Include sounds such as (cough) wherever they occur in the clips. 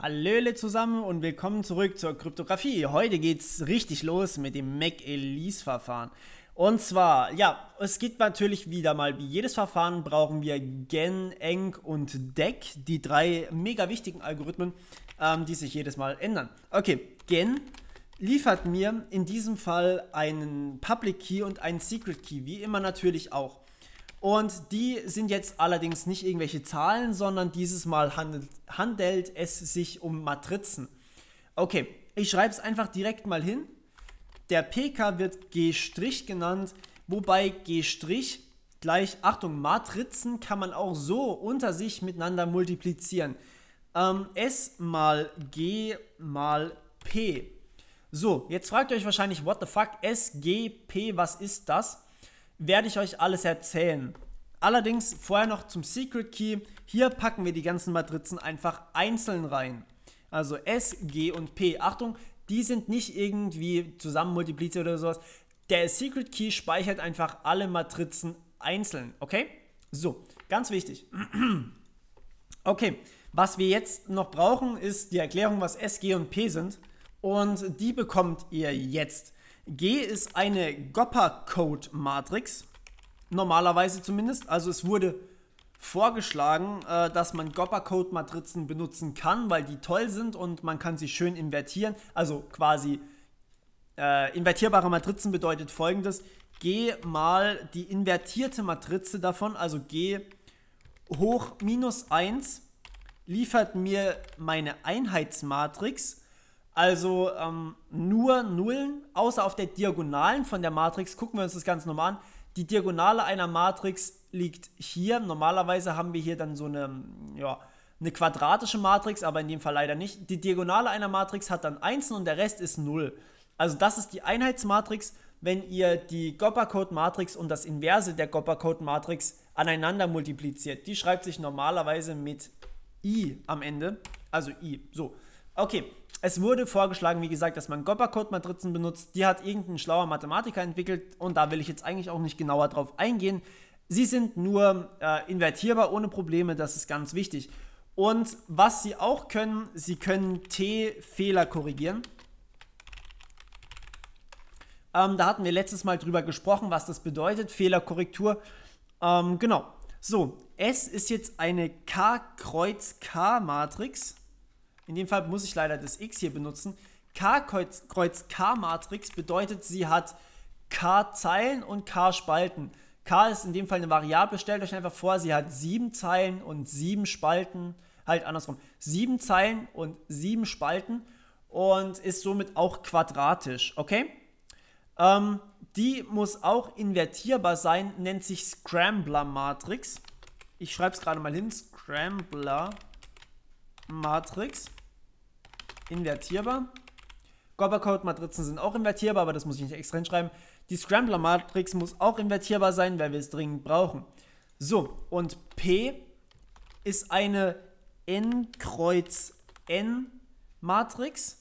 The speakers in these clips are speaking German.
Hallöle zusammen und willkommen zurück zur Kryptographie. Heute geht's richtig los mit dem Mac-Elise-Verfahren. Und zwar, ja, es geht natürlich wieder mal, wie jedes Verfahren brauchen wir Gen, Eng und Deck, die drei mega wichtigen Algorithmen, ähm, die sich jedes Mal ändern. Okay, Gen liefert mir in diesem Fall einen Public Key und einen Secret Key, wie immer natürlich auch. Und die sind jetzt allerdings nicht irgendwelche Zahlen, sondern dieses Mal handelt, handelt es sich um Matrizen. Okay, ich schreibe es einfach direkt mal hin. Der PK wird G' genannt, wobei G' gleich, Achtung, Matrizen kann man auch so unter sich miteinander multiplizieren. Ähm, S mal G mal P. So, jetzt fragt ihr euch wahrscheinlich, what the fuck, S, G, P, was ist das? werde ich euch alles erzählen. Allerdings vorher noch zum Secret Key. Hier packen wir die ganzen Matrizen einfach einzeln rein. Also S, G und P. Achtung, die sind nicht irgendwie zusammen multipliziert oder sowas. Der Secret Key speichert einfach alle Matrizen einzeln, okay? So, ganz wichtig. (clears throat) Okay, was wir jetzt noch brauchen, ist die Erklärung, was S, G und P sind. Und die bekommt ihr jetzt. G ist eine Gopper-Code-Matrix, normalerweise zumindest. Also es wurde vorgeschlagen, äh, dass man Gopper-Code-Matrizen benutzen kann, weil die toll sind und man kann sie schön invertieren. Also quasi äh, invertierbare Matrizen bedeutet folgendes. G mal die invertierte Matrize davon, also G hoch minus 1, liefert mir meine Einheitsmatrix also ähm, nur Nullen, außer auf der Diagonalen von der Matrix. Gucken wir uns das ganz normal an. Die Diagonale einer Matrix liegt hier. Normalerweise haben wir hier dann so eine, ja, eine quadratische Matrix, aber in dem Fall leider nicht. Die Diagonale einer Matrix hat dann 1 und der Rest ist 0. Also das ist die Einheitsmatrix. Wenn ihr die Gopper-Code-Matrix und das Inverse der Gopper-Code-Matrix aneinander multipliziert, die schreibt sich normalerweise mit i am Ende. Also i. So. Okay, es wurde vorgeschlagen, wie gesagt, dass man gopper code matrizen benutzt. Die hat irgendein schlauer Mathematiker entwickelt und da will ich jetzt eigentlich auch nicht genauer drauf eingehen. Sie sind nur äh, invertierbar ohne Probleme, das ist ganz wichtig. Und was sie auch können, sie können T-Fehler korrigieren. Ähm, da hatten wir letztes Mal drüber gesprochen, was das bedeutet, Fehlerkorrektur. Ähm, genau. So, S ist jetzt eine K-Kreuz-K-Matrix. In dem Fall muss ich leider das X hier benutzen. K-Kreuz-K-Matrix bedeutet, sie hat K-Zeilen und K-Spalten. K ist in dem Fall eine Variable. Stellt euch einfach vor, sie hat sieben Zeilen und sieben Spalten. Halt andersrum. Sieben Zeilen und sieben Spalten und ist somit auch quadratisch, okay? Ähm, die muss auch invertierbar sein, nennt sich Scrambler-Matrix. Ich schreibe es gerade mal hin, Scrambler-Matrix invertierbar. Gobber-Code matrizen sind auch invertierbar, aber das muss ich nicht extra hinschreiben. Die Scrambler-Matrix muss auch invertierbar sein, weil wir es dringend brauchen. So, und P ist eine N kreuz N Matrix.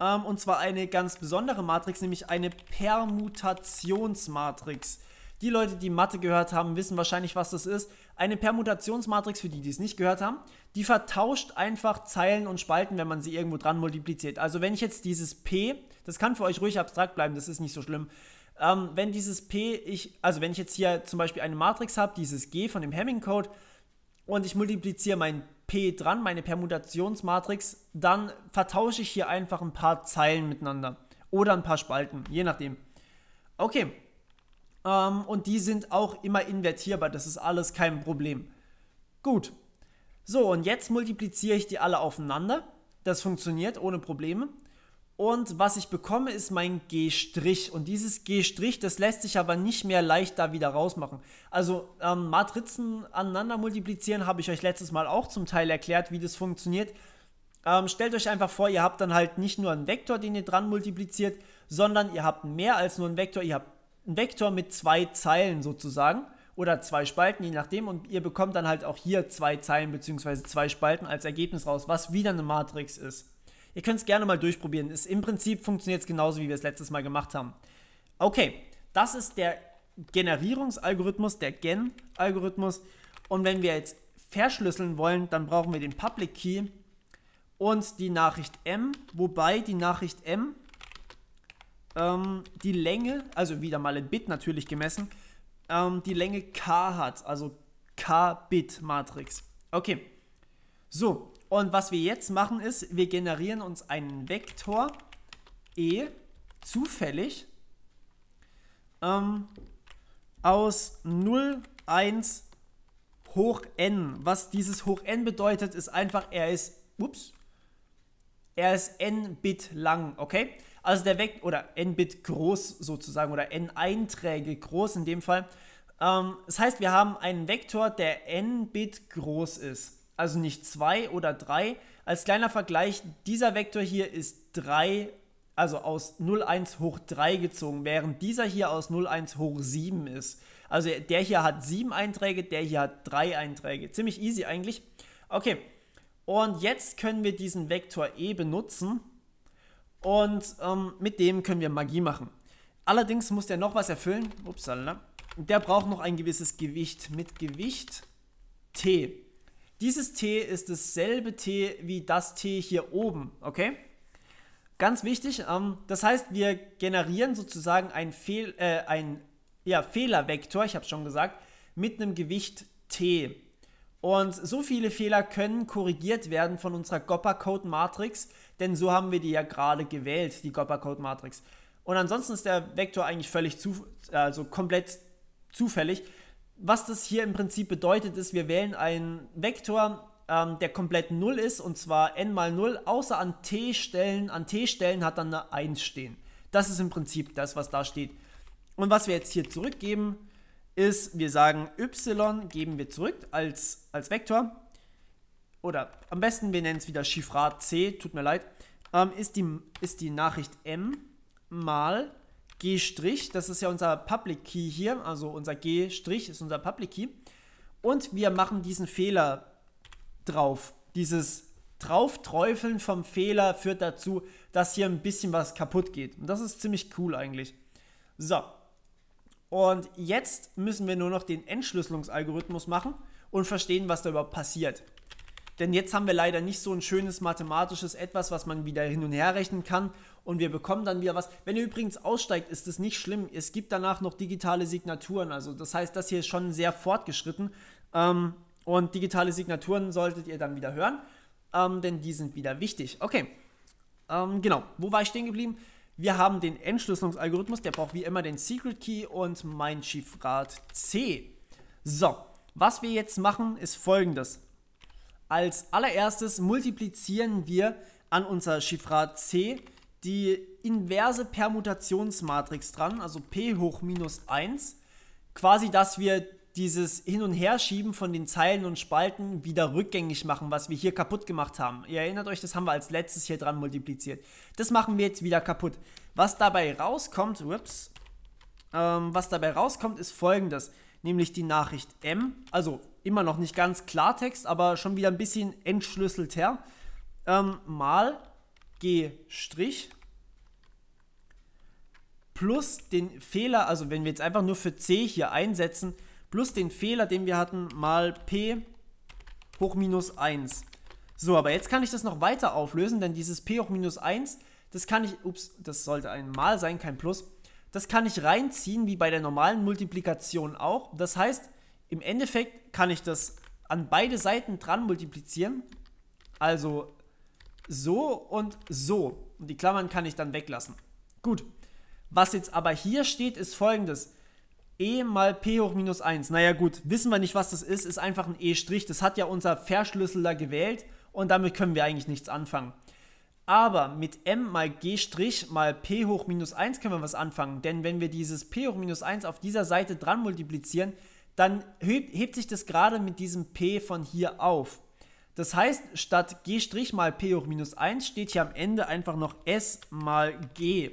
Ähm, und zwar eine ganz besondere Matrix, nämlich eine Permutationsmatrix. Die Leute, die Mathe gehört haben, wissen wahrscheinlich, was das ist. Eine Permutationsmatrix, für die, die es nicht gehört haben, die vertauscht einfach Zeilen und Spalten, wenn man sie irgendwo dran multipliziert. Also wenn ich jetzt dieses P, das kann für euch ruhig abstrakt bleiben, das ist nicht so schlimm. Ähm, wenn dieses P, ich, also wenn ich jetzt hier zum Beispiel eine Matrix habe, dieses G von dem Hamming-Code, und ich multipliziere mein P dran, meine Permutationsmatrix, dann vertausche ich hier einfach ein paar Zeilen miteinander. Oder ein paar Spalten, je nachdem. Okay, ähm, und die sind auch immer invertierbar. Das ist alles kein Problem. Gut. So, und jetzt multipliziere ich die alle aufeinander. Das funktioniert ohne Probleme. Und was ich bekomme, ist mein G'. Und dieses G', das lässt sich aber nicht mehr leicht da wieder rausmachen. Also ähm, Matrizen aneinander multiplizieren, habe ich euch letztes Mal auch zum Teil erklärt, wie das funktioniert. Ähm, stellt euch einfach vor, ihr habt dann halt nicht nur einen Vektor, den ihr dran multipliziert, sondern ihr habt mehr als nur einen Vektor, ihr habt ein Vektor mit zwei Zeilen sozusagen oder zwei Spalten, je nachdem. Und ihr bekommt dann halt auch hier zwei Zeilen bzw. zwei Spalten als Ergebnis raus, was wieder eine Matrix ist. Ihr könnt es gerne mal durchprobieren. Ist, Im Prinzip funktioniert es genauso, wie wir es letztes Mal gemacht haben. Okay, das ist der Generierungsalgorithmus, der Gen-Algorithmus. Und wenn wir jetzt verschlüsseln wollen, dann brauchen wir den Public Key und die Nachricht M, wobei die Nachricht M ähm, die Länge, also wieder mal in Bit natürlich gemessen, ähm, die Länge K hat, also K-Bit-Matrix. Okay, so, und was wir jetzt machen ist, wir generieren uns einen Vektor E zufällig ähm, aus 0, 1 hoch n. Was dieses hoch n bedeutet, ist einfach, er ist, ups, er ist n Bit lang, okay? Also der Vektor, oder n-Bit groß sozusagen, oder n-Einträge groß in dem Fall. Ähm, das heißt, wir haben einen Vektor, der n-Bit groß ist. Also nicht 2 oder 3. Als kleiner Vergleich, dieser Vektor hier ist 3, also aus 0,1 hoch 3 gezogen, während dieser hier aus 0,1 hoch 7 ist. Also der hier hat 7 Einträge, der hier hat 3 Einträge. Ziemlich easy eigentlich. Okay, und jetzt können wir diesen Vektor e benutzen und ähm, mit dem können wir Magie machen. Allerdings muss der noch was erfüllen. Upsala. Der braucht noch ein gewisses Gewicht. Mit Gewicht T. Dieses T ist dasselbe T wie das T hier oben. Okay? Ganz wichtig. Ähm, das heißt, wir generieren sozusagen einen, Fehl, äh, ja, Fehlervektor, ich habe es schon gesagt, mit einem Gewicht T. Und so viele Fehler können korrigiert werden von unserer Gopper Code Matrix, denn so haben wir die ja gerade gewählt, die Gopper Code Matrix. Und ansonsten ist der Vektor eigentlich völlig zu, also komplett zufällig. Was das hier im Prinzip bedeutet, ist, wir wählen einen Vektor, ähm, der komplett 0 ist, und zwar n mal 0, außer an t-Stellen. An t-Stellen hat dann eine 1 stehen. Das ist im Prinzip das, was da steht. Und was wir jetzt hier zurückgeben, ist, wir sagen, y geben wir zurück als, als Vektor. Oder am besten, wir nennen es wieder Chiffrat C, tut mir leid. Ähm, ist, die, ist die Nachricht m mal g', das ist ja unser Public Key hier, also unser g' ist unser Public Key. Und wir machen diesen Fehler drauf. Dieses Draufträufeln vom Fehler führt dazu, dass hier ein bisschen was kaputt geht. Und das ist ziemlich cool eigentlich. So, und jetzt müssen wir nur noch den Entschlüsselungsalgorithmus machen und verstehen, was da überhaupt passiert. Denn jetzt haben wir leider nicht so ein schönes mathematisches Etwas, was man wieder hin und her rechnen kann und wir bekommen dann wieder was. Wenn ihr übrigens aussteigt, ist es nicht schlimm. Es gibt danach noch digitale Signaturen. Also das heißt, das hier ist schon sehr fortgeschritten. Ähm, und digitale Signaturen solltet ihr dann wieder hören, ähm, denn die sind wieder wichtig. Okay, ähm, genau. Wo war ich stehen geblieben? Wir haben den Entschlüsselungsalgorithmus, der braucht wie immer den Secret Key und mein Chiffrat C. So, was wir jetzt machen, ist folgendes. Als allererstes multiplizieren wir an unser Chiffrat C die inverse Permutationsmatrix dran, also p hoch minus 1. Quasi, dass wir dieses Hin- und Herschieben von den Zeilen und Spalten wieder rückgängig machen, was wir hier kaputt gemacht haben. Ihr erinnert euch, das haben wir als letztes hier dran multipliziert. Das machen wir jetzt wieder kaputt. Was dabei rauskommt, ups, ähm, was dabei rauskommt, ist folgendes. Nämlich die Nachricht M, also immer noch nicht ganz Klartext, aber schon wieder ein bisschen entschlüsselt her, ähm, mal G' plus den Fehler, also wenn wir jetzt einfach nur für C hier einsetzen, Plus den Fehler, den wir hatten, mal p hoch minus 1. So, aber jetzt kann ich das noch weiter auflösen, denn dieses p hoch minus 1, das kann ich, ups, das sollte ein Mal sein, kein Plus. Das kann ich reinziehen, wie bei der normalen Multiplikation auch. Das heißt, im Endeffekt kann ich das an beide Seiten dran multiplizieren. Also so und so. Und die Klammern kann ich dann weglassen. Gut. Was jetzt aber hier steht, ist folgendes e mal p hoch minus 1. Naja gut, wissen wir nicht, was das ist, ist einfach ein e'. strich Das hat ja unser Verschlüsseler gewählt und damit können wir eigentlich nichts anfangen. Aber mit m mal g' mal p hoch minus 1 können wir was anfangen. Denn wenn wir dieses p hoch minus 1 auf dieser Seite dran multiplizieren, dann hebt, hebt sich das gerade mit diesem p von hier auf. Das heißt, statt g' mal p hoch minus 1 steht hier am Ende einfach noch s mal g.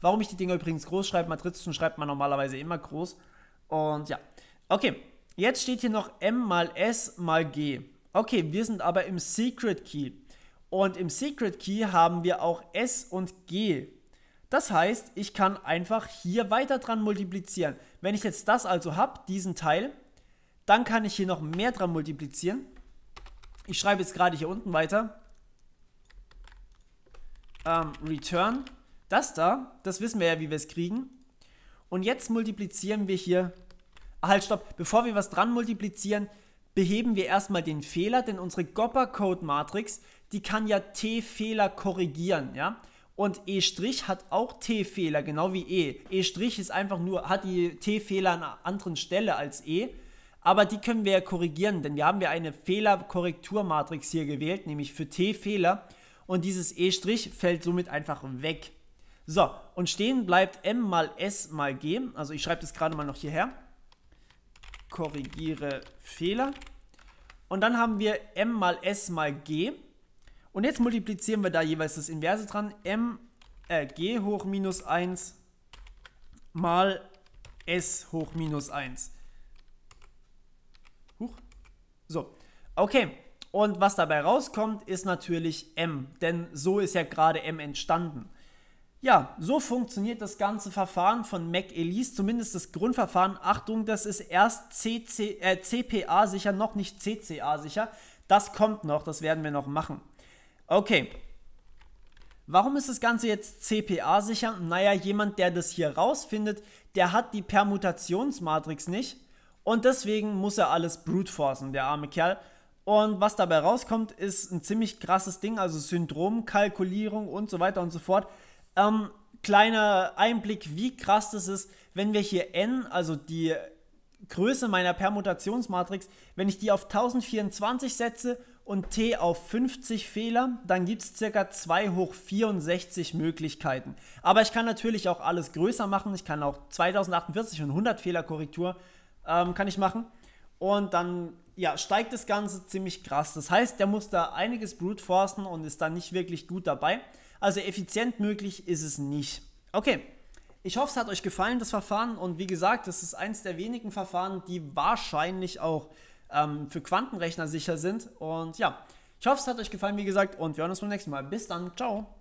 Warum ich die Dinger übrigens groß schreibe, Matrizen schreibt man normalerweise immer groß. Und ja, okay, jetzt steht hier noch m mal s mal g. Okay, wir sind aber im Secret Key. Und im Secret Key haben wir auch s und g. Das heißt, ich kann einfach hier weiter dran multiplizieren. Wenn ich jetzt das also habe, diesen Teil, dann kann ich hier noch mehr dran multiplizieren. Ich schreibe jetzt gerade hier unten weiter. Ähm, return das da, das wissen wir ja, wie wir es kriegen. Und jetzt multiplizieren wir hier. Ach, halt, stopp. Bevor wir was dran multiplizieren, beheben wir erstmal den Fehler, denn unsere Gopper-Code-Matrix, die kann ja T-Fehler korrigieren, ja. Und E' hat auch T-Fehler, genau wie E. E' ist einfach nur, hat die T-Fehler an einer anderen Stelle als E. Aber die können wir ja korrigieren, denn wir haben ja eine Fehlerkorrekturmatrix hier gewählt, nämlich für T-Fehler. Und dieses E' fällt somit einfach weg. So, und stehen bleibt m mal s mal g. Also ich schreibe das gerade mal noch hierher. Korrigiere Fehler. Und dann haben wir m mal s mal g. Und jetzt multiplizieren wir da jeweils das Inverse dran. m äh, g hoch minus 1 mal s hoch minus 1. Huch. So, okay. Und was dabei rauskommt, ist natürlich m. Denn so ist ja gerade m entstanden. Ja, so funktioniert das ganze Verfahren von Mac Elise, zumindest das Grundverfahren. Achtung, das ist erst CC, äh, CPA sicher, noch nicht CCA sicher. Das kommt noch, das werden wir noch machen. Okay. Warum ist das Ganze jetzt CPA sicher? Naja, jemand, der das hier rausfindet, der hat die Permutationsmatrix nicht und deswegen muss er alles bruteforcen, der arme Kerl. Und was dabei rauskommt, ist ein ziemlich krasses Ding, also Syndromkalkulierung und so weiter und so fort. Ähm, kleiner Einblick, wie krass das ist, wenn wir hier n, also die Größe meiner Permutationsmatrix, wenn ich die auf 1024 setze und t auf 50 Fehler, dann gibt es circa 2 hoch 64 Möglichkeiten. Aber ich kann natürlich auch alles größer machen. Ich kann auch 2048 und 100 Fehlerkorrektur ähm, kann ich machen. Und dann ja, steigt das Ganze ziemlich krass. Das heißt, der muss da einiges brute forcen und ist dann nicht wirklich gut dabei. Also effizient möglich ist es nicht. Okay, ich hoffe, es hat euch gefallen, das Verfahren. Und wie gesagt, das ist eins der wenigen Verfahren, die wahrscheinlich auch ähm, für Quantenrechner sicher sind. Und ja, ich hoffe, es hat euch gefallen, wie gesagt. Und wir hören uns beim nächsten Mal. Bis dann. Ciao.